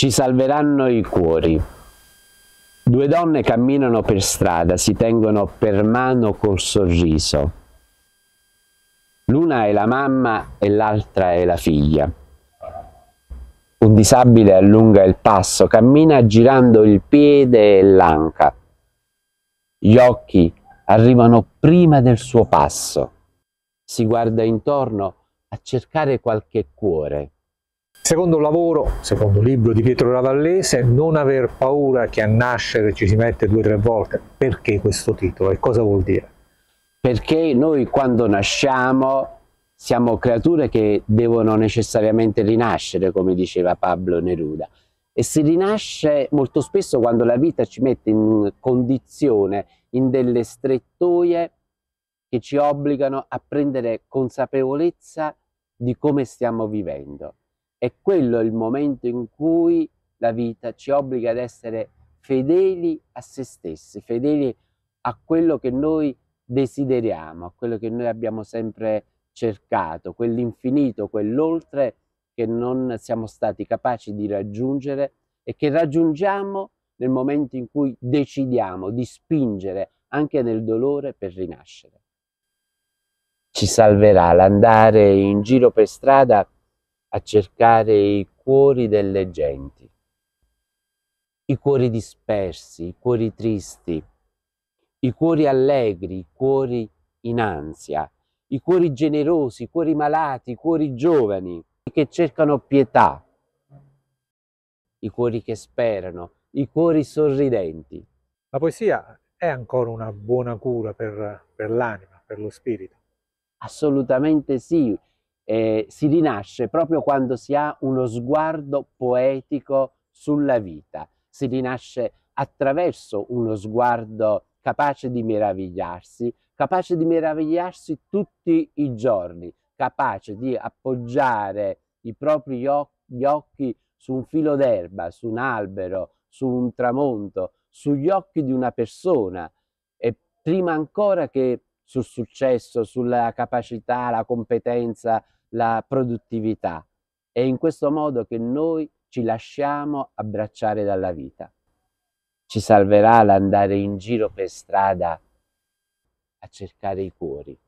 Ci salveranno i cuori. Due donne camminano per strada, si tengono per mano col sorriso. L'una è la mamma e l'altra è la figlia. Un disabile allunga il passo, cammina girando il piede e l'anca. Gli occhi arrivano prima del suo passo. Si guarda intorno a cercare qualche cuore. Secondo lavoro, secondo libro di Pietro Ravallese, non aver paura che a nascere ci si mette due o tre volte. Perché questo titolo e cosa vuol dire? Perché noi quando nasciamo siamo creature che devono necessariamente rinascere, come diceva Pablo Neruda. E si rinasce molto spesso quando la vita ci mette in condizione, in delle strettoie che ci obbligano a prendere consapevolezza di come stiamo vivendo è quello il momento in cui la vita ci obbliga ad essere fedeli a se stessi, fedeli a quello che noi desideriamo, a quello che noi abbiamo sempre cercato, quell'infinito, quell'oltre che non siamo stati capaci di raggiungere e che raggiungiamo nel momento in cui decidiamo di spingere anche nel dolore per rinascere. Ci salverà l'andare in giro per strada a cercare i cuori delle genti, i cuori dispersi, i cuori tristi, i cuori allegri, i cuori in ansia, i cuori generosi, i cuori malati, i cuori giovani che cercano pietà, i cuori che sperano, i cuori sorridenti. La poesia è ancora una buona cura per, per l'anima, per lo spirito. Assolutamente sì, eh, si rinasce proprio quando si ha uno sguardo poetico sulla vita, si rinasce attraverso uno sguardo capace di meravigliarsi, capace di meravigliarsi tutti i giorni, capace di appoggiare i propri occhi su un filo d'erba, su un albero, su un tramonto, sugli occhi di una persona e prima ancora che sul successo, sulla capacità, la competenza, la produttività. È in questo modo che noi ci lasciamo abbracciare dalla vita. Ci salverà l'andare in giro per strada a cercare i cuori.